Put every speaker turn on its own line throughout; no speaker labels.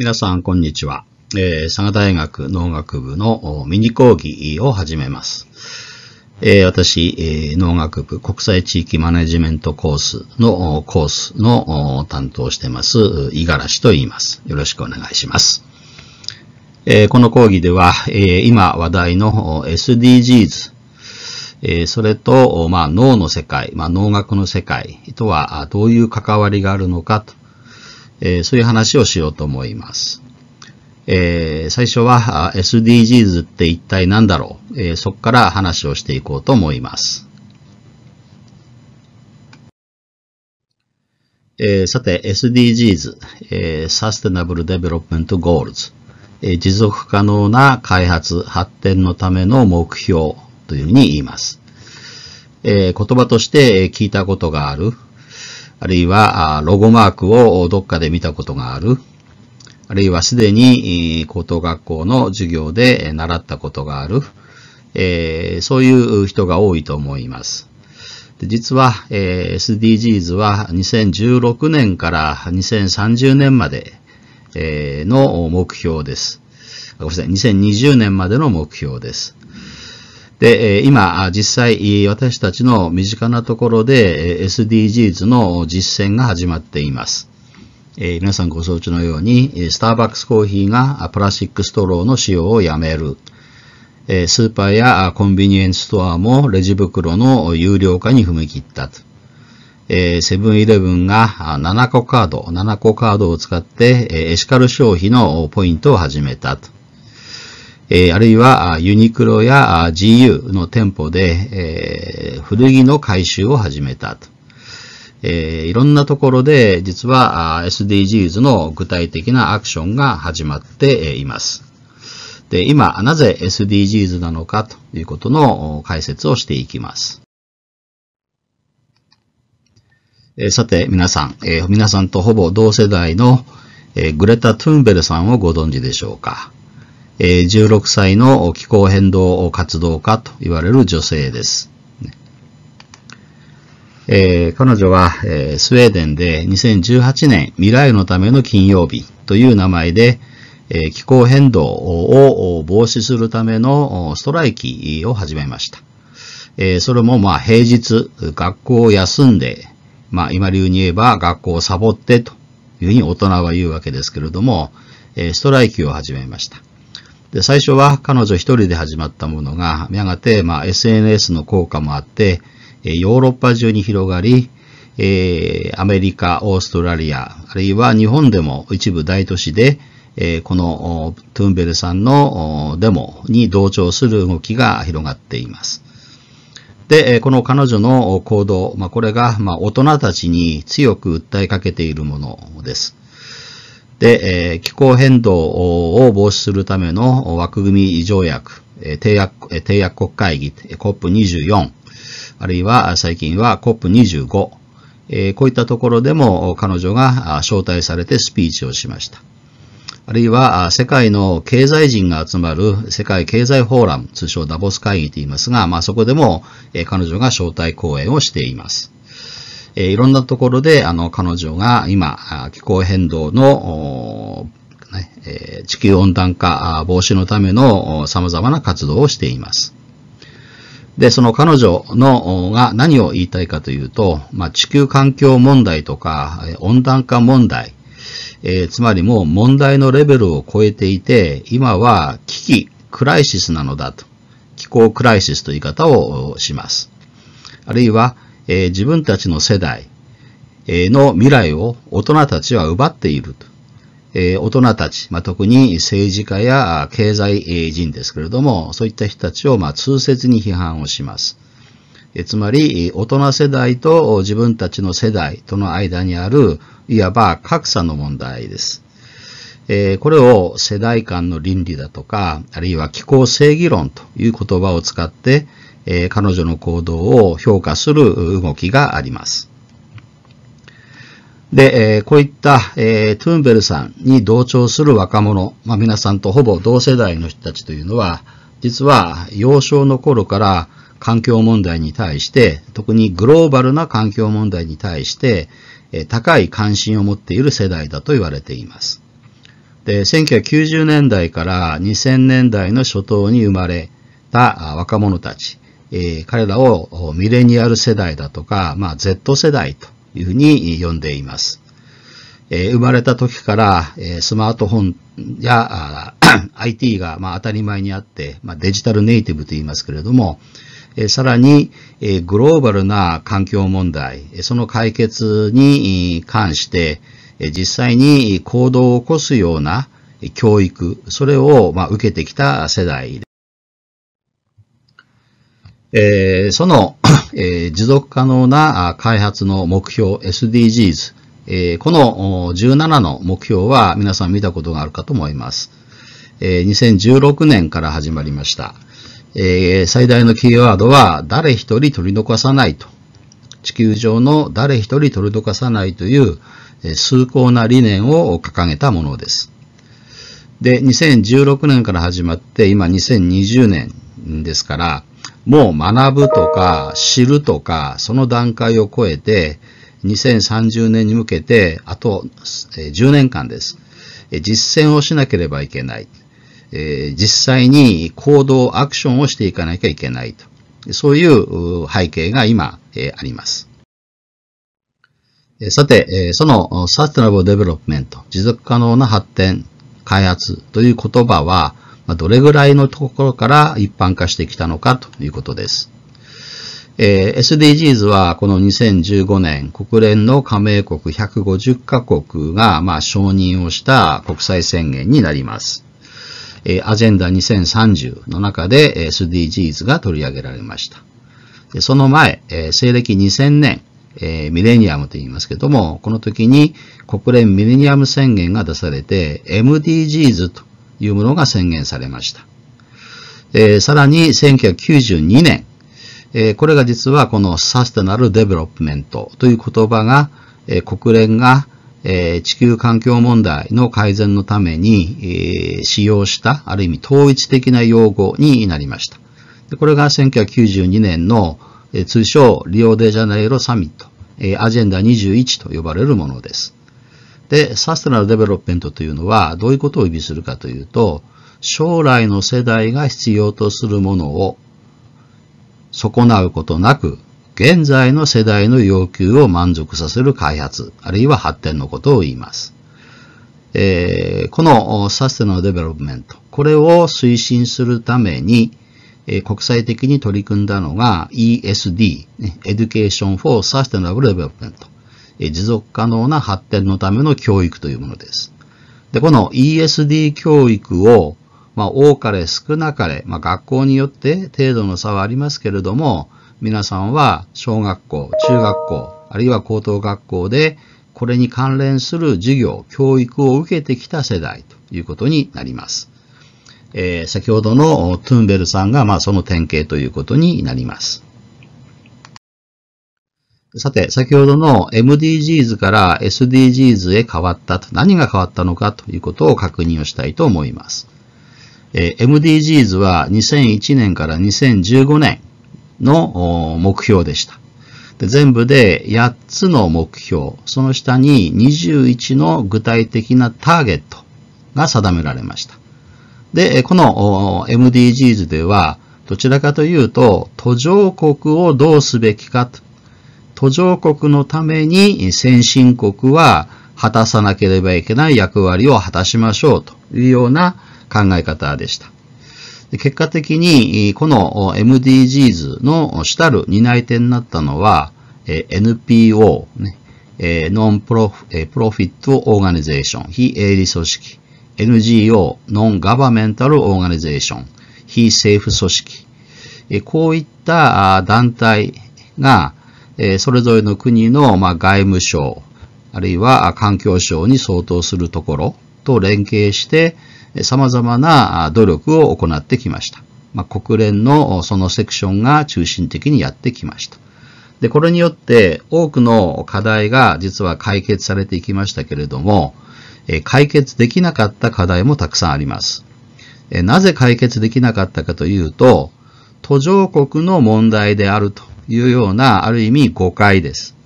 皆さん、こんにちは。えー、佐賀大学農学部のミニ講義を始めます。えー、私、えー、農学部国際地域マネジメントコースのコースの担当してます、五十嵐と言います。よろしくお願いします。えー、この講義では、えー、今話題の SDGs、えー、それと、まあ、脳の世界、まあ、農学の世界とはどういう関わりがあるのかとえそういう話をしようと思います。え最初は SDGs って一体何だろう、えそこから話をしていこうと思います。えさて SDGs、え Sustainable Development Goals、え持続可能な開発、発展のための目標というふうに言います。え言葉として聞いたことがある、あるいはロゴマークをどっかで見たことがある、あるいはすでに高等学校の授業で習ったことがある、えー、そういう人が多いと思います。実は、SDGs は2016年から2030年まで、の目標です。ごめんなさい、2020年までの目標です。で、今、実際、私たちの身近なところで SDGs の実践が始まっています。皆さんご承知のように、スターバックスコーヒーがプラスチックストローの使用をやめる。スーパーやコンビニエンスストアもレジ袋の有料化に踏み切ったセブンイレブンが7個カード、7個カードを使ってエシカル消費のポイントを始めたと。えー、あるいはユニクロや GU の店舗で、えー、古着の回収を始めたと。えー、いろんなところで実は SDGs の具体的なアクションが始まっています。で、今、なぜ SDGs なのかということの解説をしていきます。えさて、皆さん、え皆さんとほぼ同世代の、えグレタ・トゥンベルさんをご存知でしょうか。え16歳の気候変動活動家と言われる女性です。え彼女は、えスウェーデンで2018年未来のための金曜日という名前で、え気候変動を防止するためのストライキを始めました。えそれもまあ平日、学校を休んで、まあ今流に言えば学校をサボってというふうに大人は言うわけですけれども、ストライキを始めました。で、最初は彼女一人で始まったものが、やがて、まあ、SNS の効果もあって、ヨーロッパ中に広がり、えー、アメリカ、オーストラリア、あるいは日本でも一部大都市で、えー、このトゥンベルさんのデモに同調する動きが広がっています。で、この彼女の行動、まあ、これが、まあ、大人たちに強く訴えかけているものです。で、えー、気候変動を防止するための枠組み条約、え約、え約国会議、COP24、あるいは最近は COP25、えー、こういったところでも彼女が招待されてスピーチをしました。あるいは世界の経済人が集まる世界経済フォーラム、通称ダボス会議と言いますが、まあ、そこでも彼女が招待講演をしています。えいろんなところで、あの、彼女が今、気候変動の、ねえ地球温暖化防止のための様々な活動をしています。で、その彼女のが何を言いたいかというと、まあ、地球環境問題とか温暖化問題、えー、つまりもう問題のレベルを超えていて、今は危機、クライシスなのだと、気候クライシスという言い方をします。あるいは、えー、自分たちの世代の未来を大人たちは奪っていると。えー、大人たち、まあ、特に政治家や経済人ですけれども、そういった人たちをまあ通説に批判をします。えつまり、大人世代と自分たちの世代との間にある、いわば格差の問題です。えー、これを世代間の倫理だとか、あるいは気候正義論という言葉を使って、えー、彼女の行動を評価する動きがあります。で、えー、こういった、えー、トゥンベルさんに同調する若者、まあ、皆さんとほぼ同世代の人たちというのは、実は幼少の頃から環境問題に対して、特にグローバルな環境問題に対して、えー、高い関心を持っている世代だと言われています。で、1990年代から2000年代の初頭に生まれた若者たち、えー、彼らをミレニアル世代だとか、まあ、Z 世代というふうに呼んでいます。えー、生まれた時から、えー、スマートフォンや IT が、まあ、当たり前にあって、まあ、デジタルネイティブと言いますけれども、えー、さらに、えー、グローバルな環境問題、その解決に関して、実際に行動を起こすような教育、それを、まあ、受けてきた世代です。えー、その、えー、持続可能な開発の目標 SDGs、えー、この17の目標は皆さん見たことがあるかと思います。えー、2016年から始まりました。えー、最大のキーワードは誰一人取り残さないと。地球上の誰一人取り残さないという、え崇高な理念を掲げたものです。で、2016年から始まって今2020年ですから、もう学ぶとか知るとか、その段階を超えて、2030年に向けて、あと10年間です。実践をしなければいけない。実際に行動、アクションをしていかなきゃいけないと。そういう背景が今あります。さて、そのサステナブルデベロップメント、持続可能な発展、開発という言葉は、まあ、どれぐらいのところから一般化してきたのかということです。えー、SDGs はこの2015年、国連の加盟国150カ国が、まあ、承認をした国際宣言になります。えー、アジェンダ2030の中で SDGs が取り上げられました。その前、えー、西暦2000年、えー、ミレニアムと言いますけども、この時に国連ミレニアム宣言が出されて、MDGs というものが宣言されました。えー、さらに1992年、えー、これが実はこのサステナルデベロップメントという言葉が、えー、国連が、えー、地球環境問題の改善のために、えー、使用した、ある意味統一的な用語になりました。でこれが1992年の、え通称リオデジャネイロサミット、えアジェンダ21と呼ばれるものです。で、サステナルデベロップメントというのはどういうことを意味するかというと、将来の世代が必要とするものを損なうことなく、現在の世代の要求を満足させる開発、あるいは発展のことを言います。えー、このサステナルデベロップメント、これを推進するために、えー、国際的に取り組んだのが ESD、Education for Sustainable Development。持続可能な発展のための教育というものです。で、この ESD 教育を、まあ、多かれ少なかれ、まあ、学校によって程度の差はありますけれども、皆さんは小学校、中学校、あるいは高等学校で、これに関連する授業、教育を受けてきた世代ということになります。えー、先ほどのトゥンベルさんが、まあ、その典型ということになります。さて、先ほどの MDGs から SDGs へ変わったと、何が変わったのかということを確認をしたいと思います。え MDGs は2001年から2015年の目標でした。で全部で8つの目標、その下に21の具体的なターゲットが定められました。で、この MDGs では、どちらかというと、途上国をどうすべきかと途上国のために先進国は果たさなければいけない役割を果たしましょうというような考え方でした。結果的に、この MDGs の主たる担い手になったのは、NPO、ノンプロフィットオーガニゼーション、非営利組織、NGO、ノンガバメンタルオーガニゼーション、非政府組織、こういった団体がえそれぞれの国の、ま外務省、あるいは環境省に相当するところと連携して、様々な努力を行ってきました。ま国連のそのセクションが中心的にやってきました。で、これによって多くの課題が実は解決されていきましたけれども、解決できなかった課題もたくさんあります。なぜ解決できなかったかというと、途上国の問題であるというような、ある意味誤解です。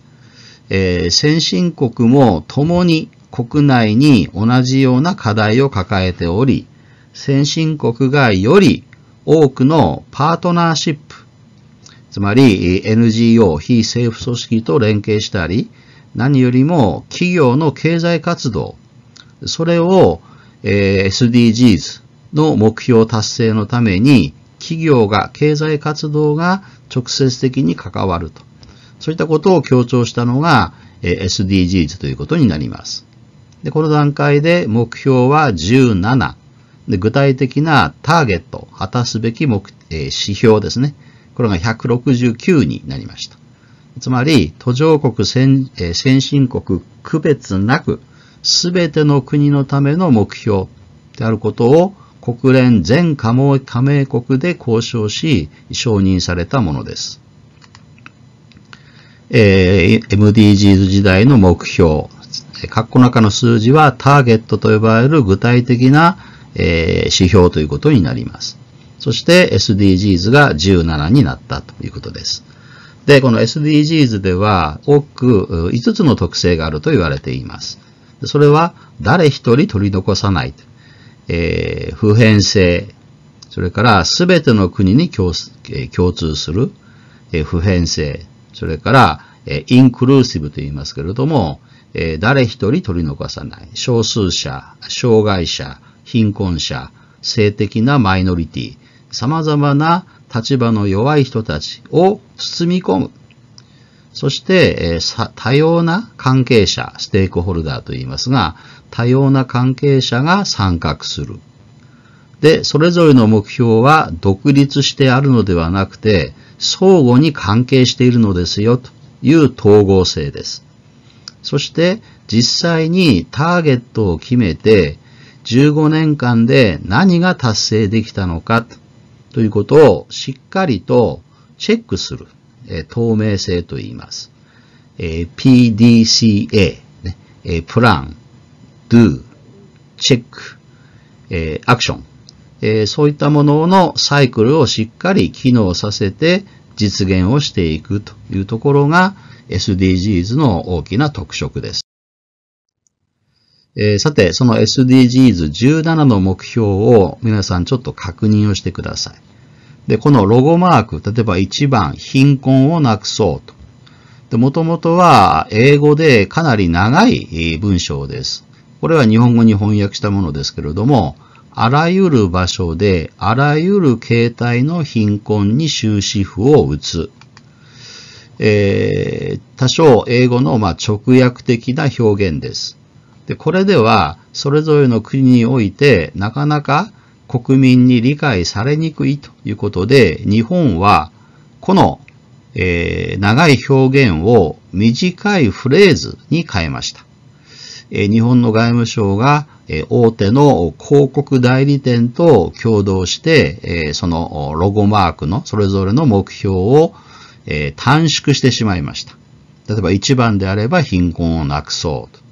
えー、先進国も共に国内に同じような課題を抱えており、先進国がより多くのパートナーシップ、つまり NGO、非政府組織と連携したり、何よりも企業の経済活動、それを SDGs の目標達成のために企業が、経済活動が直接的に関わると。そういったことを強調したのが SDGs ということになります。でこの段階で目標は17で。具体的なターゲット、果たすべき目、えー、指標ですね。これが169になりました。つまり、途上国先、えー、先進国区別なく、すべての国のための目標であることを国連全加盟加盟国で交渉し、承認されたものです。えー、MDGs 時代の目標、括弧中の数字はターゲットと呼ばれる具体的な、えー、指標ということになります。そして SDGs が17になったということです。で、この SDGs では多く5つの特性があると言われています。それは誰一人取り残さない。えー、普遍性、それからすべての国に共,、え共通する、え普遍性、それから、えインクルーシブと言いますけれども、え誰一人取り残さない、少数者、障害者、貧困者、性的なマイノリティ、様々な立場の弱い人たちを包み込む。そして、え多様な関係者、ステークホルダーと言いますが、多様な関係者が参画する。で、それぞれの目標は独立してあるのではなくて、相互に関係しているのですよという統合性です。そして実際にターゲットを決めて15年間で何が達成できたのかということをしっかりとチェックする、え透明性と言います。え PDCA、ねえプラン、do、check、えー、action、えー、そういったもののサイクルをしっかり機能させて実現をしていくというところが SDGs の大きな特色です。えー、さて、その SDGs17 の目標を皆さんちょっと確認をしてください。で、このロゴマーク、例えば1番、貧困をなくそうと。で、もともとは英語でかなり長い文章です。これは日本語に翻訳したものですけれども、あらゆる場所で、あらゆる形態の貧困に終止符を打つ。えー、多少英語のま直訳的な表現です。で、これでは、それぞれの国において、なかなか国民に理解されにくいということで、日本は、この、えー、長い表現を短いフレーズに変えました。日本の外務省が大手の広告代理店と共同して、そのロゴマークのそれぞれの目標を短縮してしまいました。例えば1番であれば貧困をなくそうと。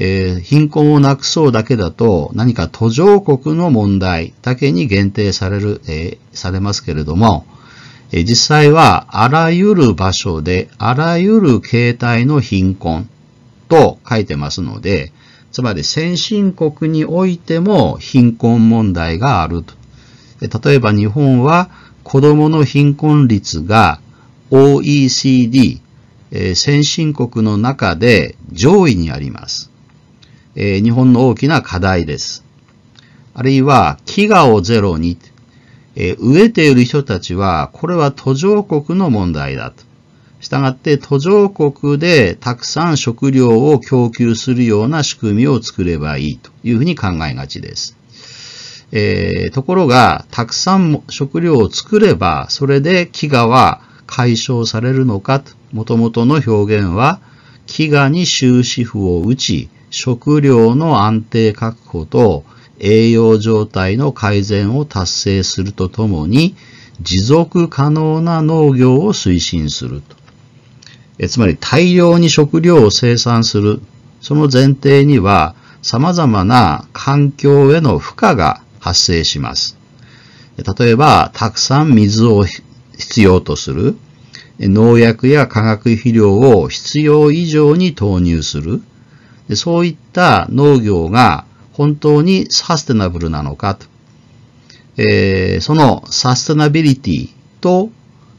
え貧困をなくそうだけだと何か途上国の問題だけに限定される、えされますけれども、え実際はあらゆる場所であらゆる形態の貧困と書いてますので、つまり先進国においても貧困問題があると。例えば日本は子供の貧困率が OECD、え先進国の中で上位にあります、え日本の大きな課題です。あるいは、飢餓をゼロに、え飢えている人たちは、これは途上国の問題だと。したがって途上国でたくさん食料を供給するような仕組みを作ればいいというふうに考えがちです。えー、ところが、たくさん食料を作れば、それで飢餓は解消されるのか元もともとの表現は、飢餓に終止符を打ち、食料の安定確保と栄養状態の改善を達成するとともに、持続可能な農業を推進すると。えつまり大量に食料を生産する、その前提には様々な環境への負荷が発生します。例えば、たくさん水を必要とする、農薬や化学肥料を必要以上に投入する、そういった農業が本当にサステナブルなのかと。えー、そのサステナビリティと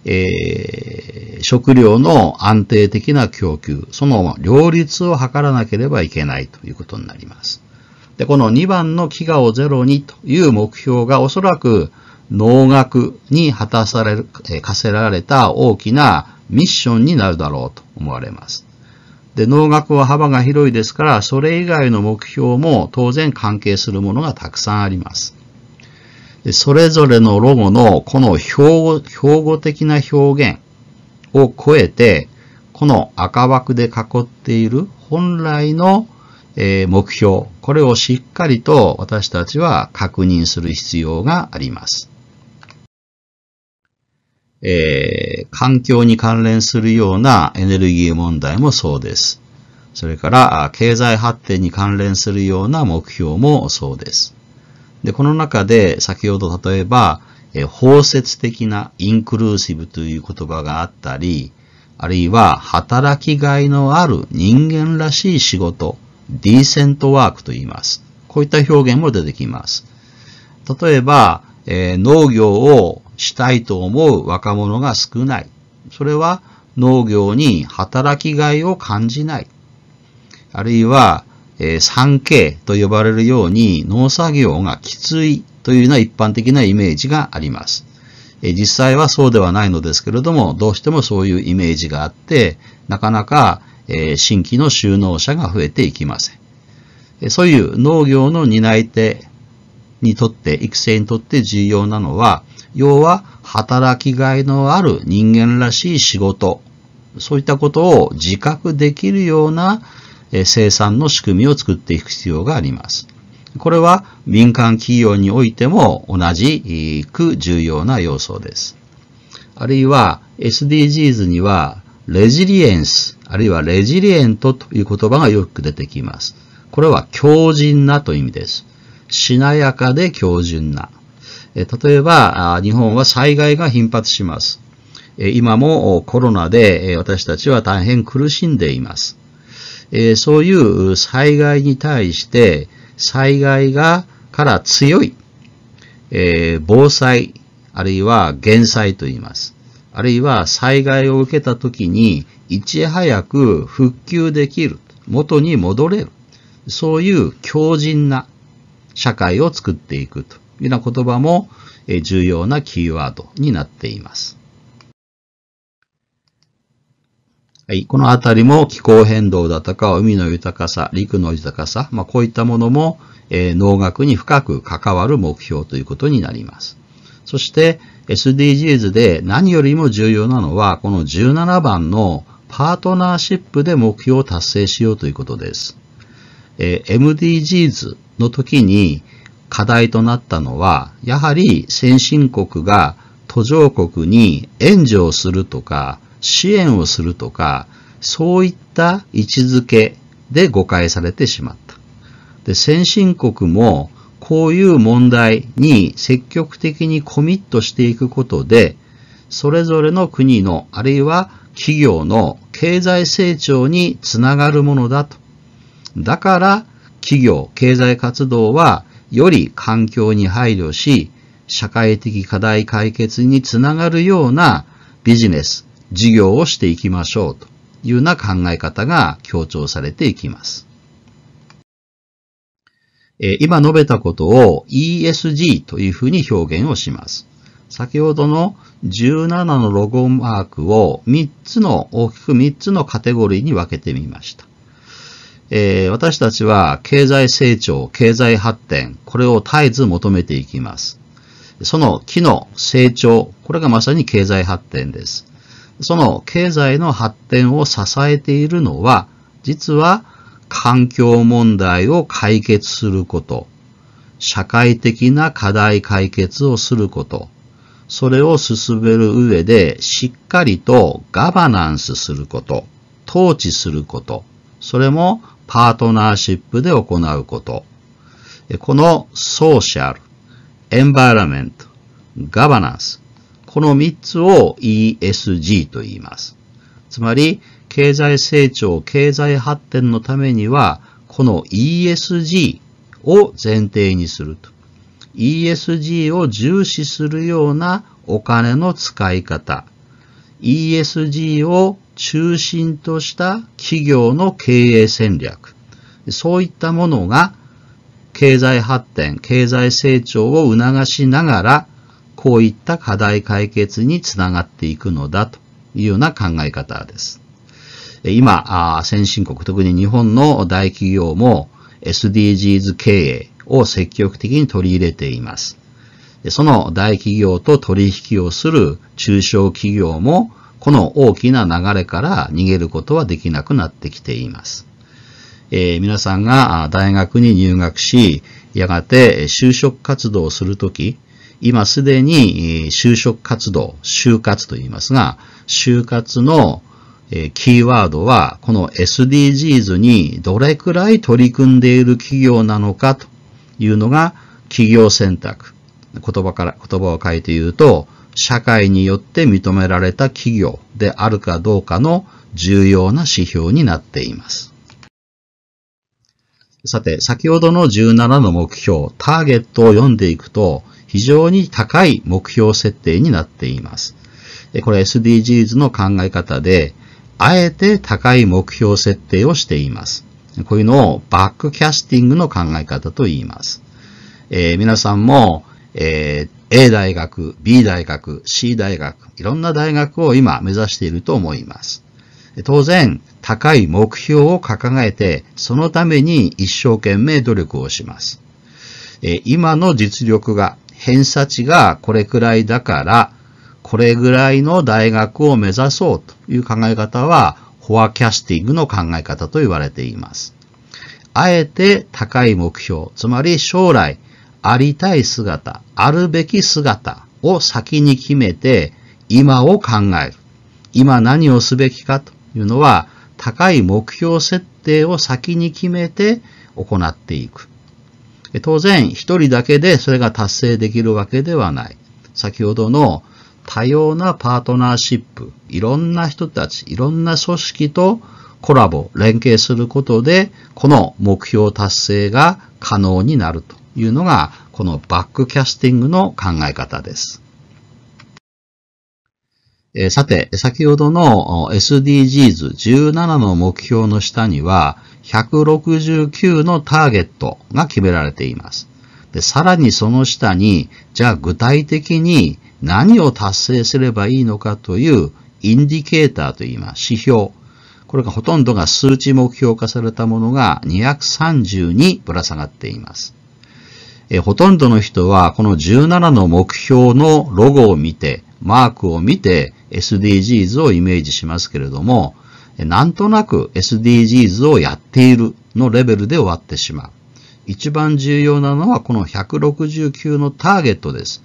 えー、食料の安定的な供給、その両立を図らなければいけないということになります。で、この2番の飢餓をゼロにという目標がおそらく農学に果たされる、課せられた大きなミッションになるだろうと思われます。で、農学は幅が広いですから、それ以外の目標も当然関係するものがたくさんあります。それぞれのロゴのこの標語的な表現を超えて、この赤枠で囲っている本来の目標、これをしっかりと私たちは確認する必要があります。えー、環境に関連するようなエネルギー問題もそうです。それから、経済発展に関連するような目標もそうです。で、この中で先ほど例えば、え包摂的なインクルーシブという言葉があったり、あるいは働きがいのある人間らしい仕事、ディーセントワークと言います。こういった表現も出てきます。例えば、えー、農業をしたいと思う若者が少ない。それは農業に働きがいを感じない。あるいは、え k と呼ばれるように農作業がきついというような一般的なイメージがあります。え実際はそうではないのですけれども、どうしてもそういうイメージがあって、なかなか、え新規の収納者が増えていきません。そういう農業の担い手にとって、育成にとって重要なのは、要は働きがいのある人間らしい仕事、そういったことを自覚できるような生産の仕組みを作っていく必要があります。これは民間企業においても同じく重要な要素です。あるいは SDGs にはレジリエンス、あるいはレジリエントという言葉がよく出てきます。これは強靭なという意味です。しなやかで強靭な。例えば、日本は災害が頻発します。今もコロナで私たちは大変苦しんでいます。えー、そういう災害に対して災害がから強い、えー、防災あるいは減災と言います。あるいは災害を受けた時にいち早く復旧できる、元に戻れる、そういう強靭な社会を作っていくというような言葉も重要なキーワードになっています。はい、このあたりも気候変動だとか、海の豊かさ、陸の豊かさ、まあ、こういったものも、えー、農学に深く関わる目標ということになります。そして SDGs で何よりも重要なのは、この17番のパートナーシップで目標を達成しようということです。えー、MDGs の時に課題となったのは、やはり先進国が途上国に援助をするとか、支援をするとか、そういった位置づけで誤解されてしまった。で、先進国もこういう問題に積極的にコミットしていくことで、それぞれの国の、あるいは企業の経済成長につながるものだと。だから、企業、経済活動は、より環境に配慮し、社会的課題解決につながるようなビジネス、事業をしていきましょうというような考え方が強調されていきます。今述べたことを ESG というふうに表現をします。先ほどの17のロゴマークを3つの、大きく3つのカテゴリーに分けてみました。え私たちは経済成長、経済発展、これを絶えず求めていきます。その木の成長、これがまさに経済発展です。その経済の発展を支えているのは、実は環境問題を解決すること、社会的な課題解決をすること、それを進める上でしっかりとガバナンスすること、統治すること、それもパートナーシップで行うこと。このソーシャル、エンバイラメント、ガバナンス、この3つを ESG と言います。つまり、経済成長、経済発展のためには、この ESG を前提にすると。ESG を重視するようなお金の使い方。ESG を中心とした企業の経営戦略。そういったものが経済発展、経済成長を促しながらこういった課題解決につながっていくのだというような考え方です。今、先進国、特に日本の大企業も SDGs 経営を積極的に取り入れています。その大企業と取引をする中小企業も、この大きな流れから逃げることはできなくなってきています。えー、皆さんが大学に入学し、やがて就職活動をするとき、今すでに就職活動、就活と言いますが、就活のキーワードは、この SDGs にどれくらい取り組んでいる企業なのかというのが企業選択。言葉から、言葉を変えて言うと、社会によって認められた企業であるかどうかの重要な指標になっています。さて、先ほどの17の目標、ターゲットを読んでいくと、非常に高い目標設定になっています。これ SDGs の考え方で、あえて高い目標設定をしています。こういうのをバックキャスティングの考え方と言います。えー、皆さんも、えー、A 大学、B 大学、C 大学、いろんな大学を今目指していると思います。当然、高い目標を掲げて、そのために一生懸命努力をします。今の実力が偏差値がこれくらいだから、これぐらいの大学を目指そうという考え方は、フォアキャスティングの考え方と言われています。あえて高い目標、つまり将来、ありたい姿、あるべき姿を先に決めて、今を考える。今何をすべきかというのは、高い目標設定を先に決めて行っていく。当然、一人だけでそれが達成できるわけではない。先ほどの多様なパートナーシップ、いろんな人たち、いろんな組織とコラボ、連携することで、この目標達成が可能になるというのが、このバックキャスティングの考え方です。えさて、先ほどの SDGs17 の目標の下には、169のターゲットが決められています。でさらにその下に、じゃあ具体的に何を達成すればいいのかというインディケーターといいます、指標。これがほとんどが数値目標化されたものが2 3にぶら下がっています。えほとんどの人はこの17の目標のロゴを見て、マークを見て、SDGs をイメージしますけれども、なんとなく SDGs をやっているのレベルで終わってしまう。一番重要なのはこの169のターゲットです。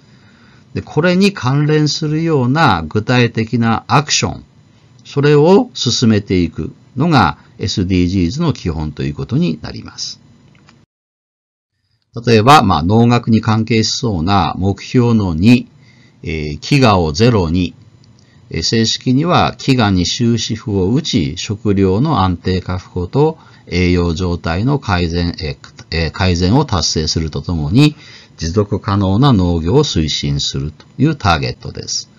で、これに関連するような具体的なアクション、それを進めていくのが SDGs の基本ということになります。例えば、まあ、農学に関係しそうな目標の2、えー、飢餓をゼロに、正式には飢餓に終止符を打ち、食料の安定確保と栄養状態の改善、改善を達成するとともに、持続可能な農業を推進するというターゲットです。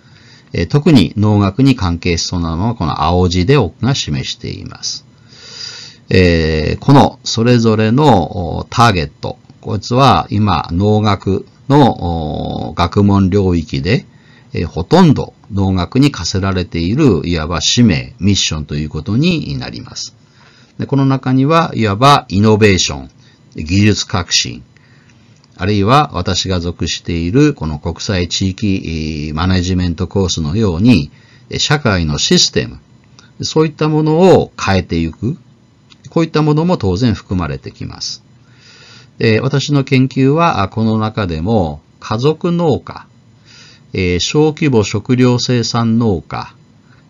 特に農学に関係しそうなのはこの青字で奥が示しています。このそれぞれのターゲット、こいつは今農学の学問領域で、ほとんど農学に課せられている、いわば使命、ミッションということになります。でこの中には、いわばイノベーション、技術革新、あるいは私が属しているこの国際地域マネジメントコースのように、社会のシステム、そういったものを変えていく、こういったものも当然含まれてきます。で私の研究は、この中でも家族農家、えー、小規模食料生産農家、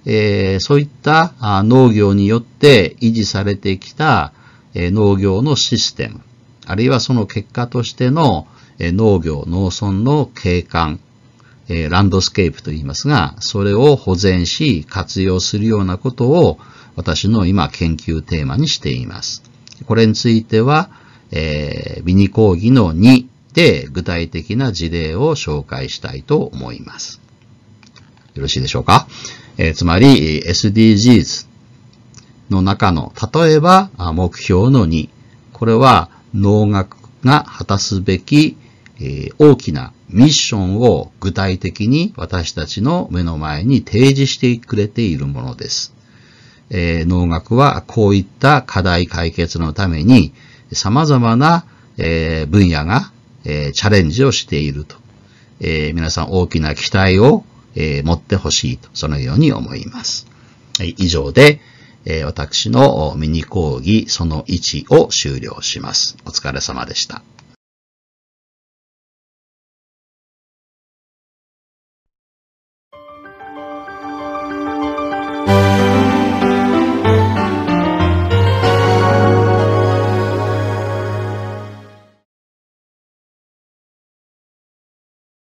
えー、そういった農業によって維持されてきた、え農業のシステム、あるいはその結果としての、え農業、農村の景観、えランドスケープと言いますが、それを保全し活用するようなことを私の今研究テーマにしています。これについては、えー、ミニ講義の2、て具体的な事例を紹介したいと思います。よろしいでしょうか、えー、つまり SDGs の中の、例えば目標の2、これは農学が果たすべき、えー、大きなミッションを具体的に私たちの目の前に提示してくれているものです。えー、農学はこういった課題解決のために様々な、えー、分野がえー、チャレンジをしていると。えー、皆さん大きな期待を、えー、持ってほしいと、そのように思います。はい、以上で、え私のミニ講義その1を終了します。お疲れ様でした。